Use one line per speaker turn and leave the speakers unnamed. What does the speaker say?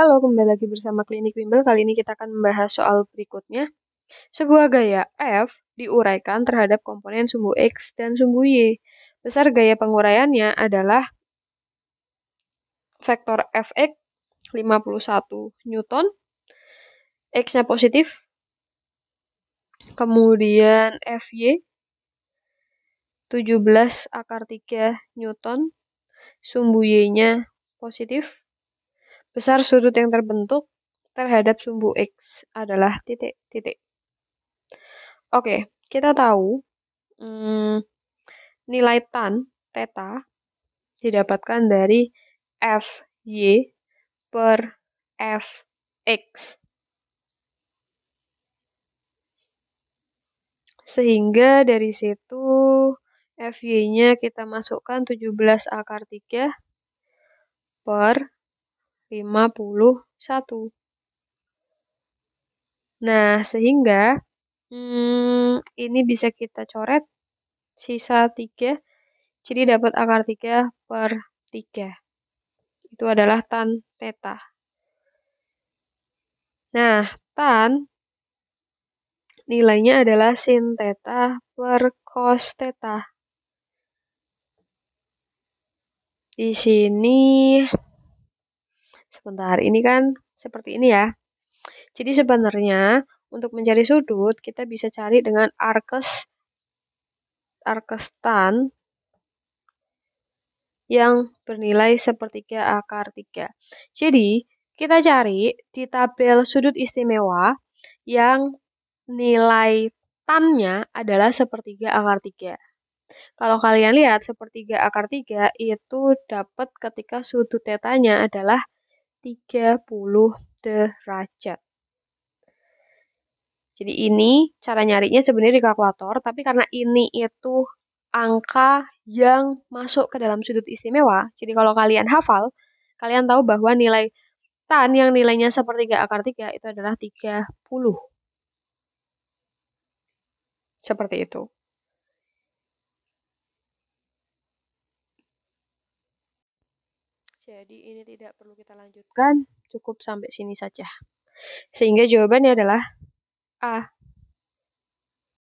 Halo, kembali lagi bersama Klinik Wimbel. Kali ini kita akan membahas soal berikutnya. Sebuah gaya F diuraikan terhadap komponen sumbu X dan sumbu Y. Besar gaya penguraiannya adalah vektor Fx 51 Newton. X-nya positif. Kemudian Fy 17 akar 3 Newton. Sumbu Y-nya positif Besar sudut yang terbentuk terhadap sumbu X adalah titik-titik. Oke, kita tahu hmm, nilai tan theta didapatkan dari f y per f x. Sehingga dari situ FY-nya kita masukkan 17 akar 3 per 51. Nah, sehingga hmm, ini bisa kita coret sisa 3, jadi dapat akar 3 per 3. Itu adalah tan teta. Nah, tan nilainya adalah sin teta per cos teta. Di sini Sebentar, ini kan seperti ini ya. Jadi sebenarnya untuk mencari sudut kita bisa cari dengan arkes tan yang bernilai sepertiga akar tiga Jadi, kita cari di tabel sudut istimewa yang nilai tannya adalah sepertiga akar tiga Kalau kalian lihat, sepertiga akar tiga itu dapat ketika sudut tetanya adalah 30 derajat. Jadi ini cara nyarinya sebenarnya di kalkulator, tapi karena ini itu angka yang masuk ke dalam sudut istimewa, jadi kalau kalian hafal, kalian tahu bahwa nilai tan yang nilainya sepertiga akar 3 itu adalah 30. Seperti itu. Jadi ini tidak perlu kita lanjutkan, cukup sampai sini saja. Sehingga jawabannya adalah A.